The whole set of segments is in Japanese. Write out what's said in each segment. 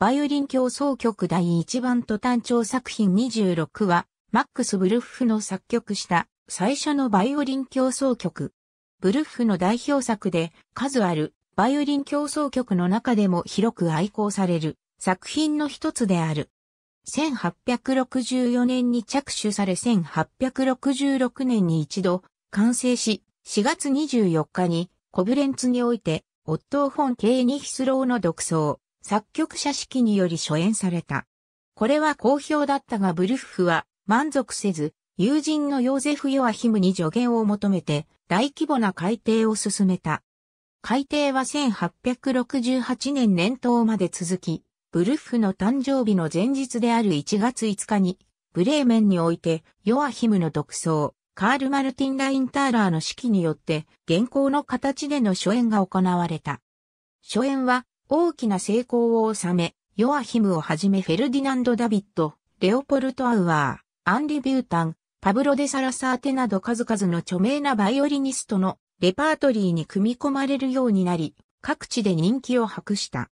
バイオリン競争曲第1番と単調作品26は、マックス・ブルッフの作曲した最初のバイオリン競争曲。ブルッフの代表作で数あるバイオリン競争曲の中でも広く愛好される作品の一つである。1864年に着手され1866年に一度完成し、4月24日にコブレンツにおいて、オットー・フォン・ケーニヒスローの独奏、作曲者式により初演された。これは好評だったがブルッフは満足せず、友人のヨーゼフ・ヨアヒムに助言を求めて大規模な改訂を進めた。改訂は1868年年頭まで続き、ブルッフの誕生日の前日である1月5日に、ブレーメンにおいてヨアヒムの独奏、カール・マルティン・ラインターラーの指揮によって、現行の形での初演が行われた。初演は大きな成功を収め、ヨアヒムをはじめフェルディナンド・ダビッド、レオポルト・アウアー、アンリ・ビュータン、パブロ・デ・サラサーテなど数々の著名なバイオリニストのレパートリーに組み込まれるようになり、各地で人気を博した。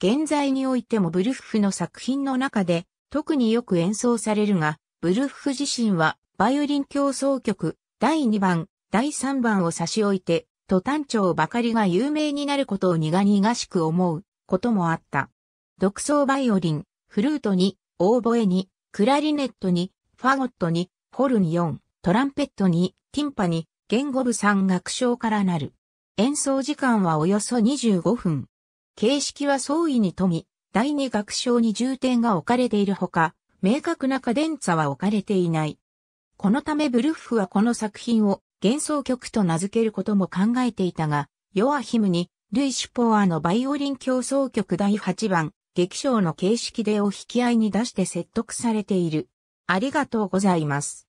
現在においてもブルフフの作品の中で特によく演奏されるが、ブルフフ自身はバイオリン協奏曲第2番、第3番を差し置いてと、単調ばかりが有名になることを苦々しく思うこともあった。独奏バイオリン、フルートに、オーボエに、クラリネットに、ファゴットに、ホルン4、トランペットに、ティンパに、言語部3楽章からなる。演奏時間はおよそ25分。形式は相違に富み、第二楽章に重点が置かれているほか、明確なカデンツァは置かれていない。このためブルッフはこの作品を幻想曲と名付けることも考えていたが、ヨアヒムに、ルイ・シュポアのバイオリン競奏曲第8番、劇場の形式でを引き合いに出して説得されている。ありがとうございます。